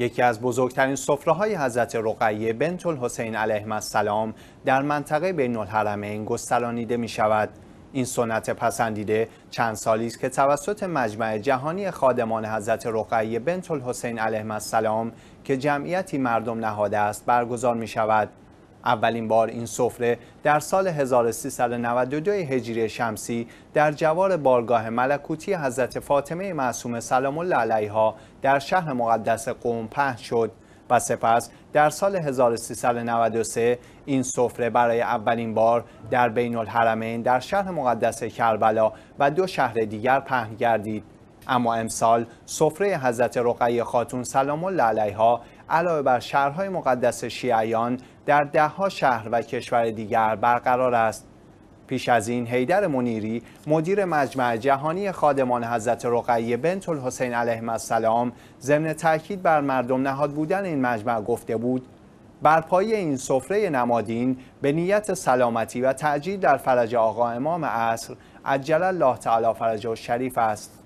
یکی از بزرگترین های حضرت رقیه بنت الحسین علیه السلام در منطقه بین الحرمین گسترانیده می شود. این سنت پسندیده چند سالی است که توسط مجمع جهانی خادمان حضرت رقیه بنت الحسین علیه السلام که جمعیتی مردم نهاده است برگزار می شود. اولین بار این سفره در سال 1392 هجری شمسی در جوار بارگاه ملکوتی حضرت فاطمه معصومه سلام الله علیها در شهر مقدس قوم پهن شد و سپس در سال 1393 این سفره برای اولین بار در بین الحرمین در شهر مقدس کربلا و دو شهر دیگر پهن گردید اما امسال سفره حضرت رقیه خاتون سلام الله علیها علاوه بر شهرهای مقدس شیعیان در دهها شهر و کشور دیگر برقرار است پیش از این هیدر منیری مدیر مجمع جهانی خادمان حضرت رقیه بنت الحسین علیه السلام ضمن تاکید بر مردم نهاد بودن این مجمع گفته بود بر پای این سفره نمادین به نیت سلامتی و تعجیل در فرج آقا امام عصر عجل الله تعالی فرجه و شریف است